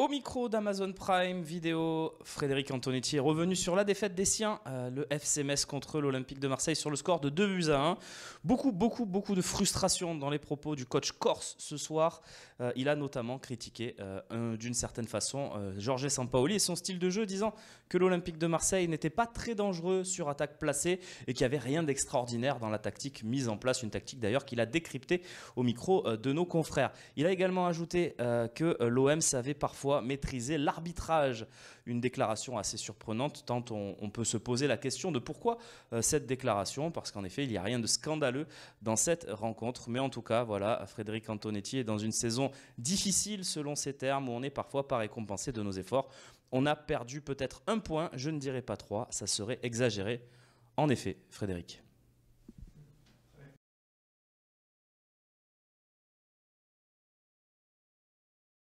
Au micro d'Amazon Prime Vidéo, Frédéric Antonetti est revenu sur la défaite des siens, euh, le FC contre l'Olympique de Marseille sur le score de 2 buts à 1. Beaucoup, beaucoup, beaucoup de frustration dans les propos du coach Corse ce soir. Euh, il a notamment critiqué euh, d'une certaine façon Georges Sampaoli et son style de jeu, disant que l'Olympique de Marseille n'était pas très dangereux sur attaque placée et qu'il n'y avait rien d'extraordinaire dans la tactique mise en place, une tactique d'ailleurs qu'il a décryptée au micro de nos confrères. Il a également ajouté que l'OM savait parfois maîtriser l'arbitrage. Une déclaration assez surprenante, tant on, peut se poser la question de pourquoi euh, cette déclaration, parce qu'en effet, il n'y a rien de scandaleux dans cette rencontre. Mais en tout cas, voilà, Frédéric Antonetti est dans une saison difficile selon ses termes, où on n'est parfois pas récompensé de nos efforts. On a perdu peut-être un point, je ne dirais pas trois, ça serait exagéré. En effet, Frédéric.